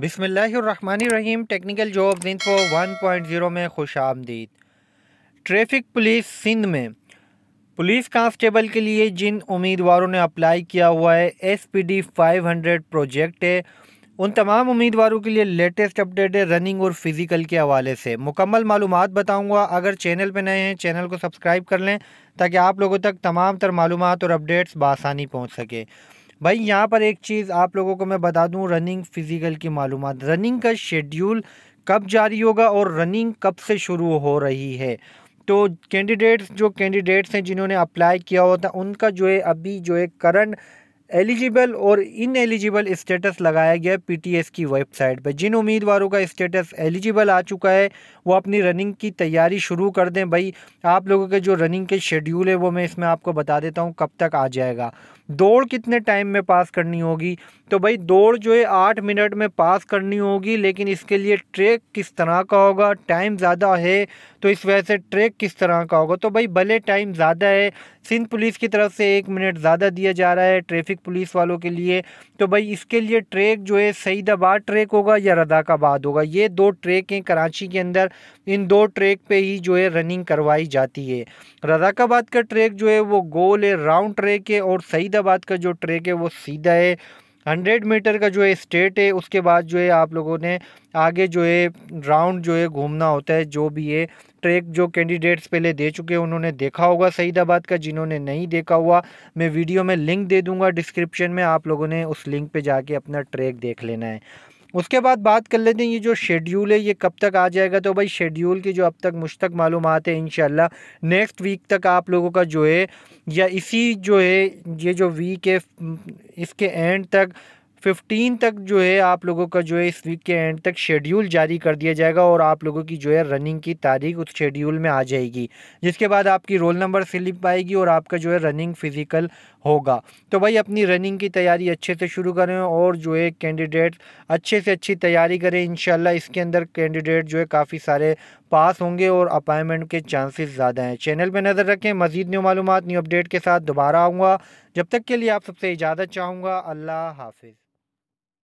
बिसमीम technical job info 1.0 में खुश आमदीद ट्रैफिक पुलिस सिंध में पुलिस कांस्टेबल के लिए जिन उम्मीदवारों ने अप्लाई किया हुआ है S P D five hundred project है उन तमाम उम्मीदवारों के लिए लेटेस्ट अपडेट है रनिंग और फिज़िकल के हवाले से मुकम्मल मालूम बताऊँगा अगर चैनल पर नए हैं चैनल को सब्सक्राइब कर लें ताकि आप लोगों तक तमाम तर मालूम और अपडेट्स बसानी पहुँच सके भाई यहाँ पर एक चीज़ आप लोगों को मैं बता दूँ रनिंग फ़िज़िकल की मालूम रनिंग का शेड्यूल कब जारी होगा और रनिंग कब से शुरू हो रही है तो कैंडिडेट्स जो कैंडिडेट्स हैं जिन्होंने अप्लाई किया होता उनका जो है अभी जो है करंट एलिजिबल और इन एलिजिबल स्टेटस लगाया गया पीटीएस की वेबसाइट पर जिन उम्मीदवारों का स्टेटस एलिजिबल आ चुका है वो अपनी रनिंग की तैयारी शुरू कर दें भाई आप लोगों के जो रनिंग के शेड्यूल है वो मैं इसमें आपको बता देता हूँ कब तक आ जाएगा दौड़ कितने टाइम में पास करनी होगी तो भाई दौड़ जो है आठ मिनट में पास करनी होगी लेकिन इसके लिए ट्रैक किस तरह का होगा टाइम ज़्यादा है तो इस वजह से ट्रैक किस तरह का होगा तो भाई भले टाइम ज़्यादा है सिंध पुलिस की तरफ से एक मिनट ज़्यादा दिया जा रहा है ट्रैफिक पुलिस वालों के लिए तो भाई इसके लिए ट्रैक जो है सईदाबाद ट्रैक होगा या रदाकाबाद होगा ये दो ट्रैक हैं कराची के अंदर इन दो ट्रैक पे ही जो है रनिंग करवाई जाती है रदाकाबाद का ट्रैक जो है वो गोल है राउंड ट्रैक है और सईदाबाद का जो ट्रैक है वो सीधा है हंड्रेड मीटर का जो है स्टेट है उसके बाद जो है आप लोगों ने आगे जो है राउंड जो है घूमना होता है जो भी है ट्रैक जो कैंडिडेट्स पहले दे चुके हैं उन्होंने देखा होगा सईदाबाद का जिन्होंने नहीं देखा हुआ मैं वीडियो में लिंक दे दूंगा डिस्क्रिप्शन में आप लोगों ने उस लिंक पे जाके अपना ट्रैक देख लेना है उसके बाद बात कर लेते हैं ये जो शेड्यूल है ये कब तक आ जाएगा तो भाई शेड्यूल की जो अब तक मुझ तक मालूम है इन नेक्स्ट वीक तक आप लोगों का जो है या इसी जो है ये जो वीक है इसके एंड तक फिफ्टीन तक जो है आप लोगों का जो है इस वीक के एंड तक शेड्यूल जारी कर दिया जाएगा और आप लोगों की जो है रनिंग की तारीख उस शेड्यूल में आ जाएगी जिसके बाद आपकी रोल नंबर स्लिप आएगी और आपका जो है रनिंग फिजिकल होगा तो भाई अपनी रनिंग की तैयारी अच्छे से शुरू करें और जो है कैंडिडेट अच्छे से अच्छी तैयारी करें इन इसके अंदर कैंडिडेट जो है काफ़ी सारे पास होंगे और अपॉइंटमेंट के चांसेस ज़्यादा हैं चैनल पर नज़र रखें मजीद न्यू मालूम न्यू अपडेट के साथ दोबारा आऊँगा जब तक के लिए आप सबसे इजाज़त चाहूँगा अल्लाह हाफिज़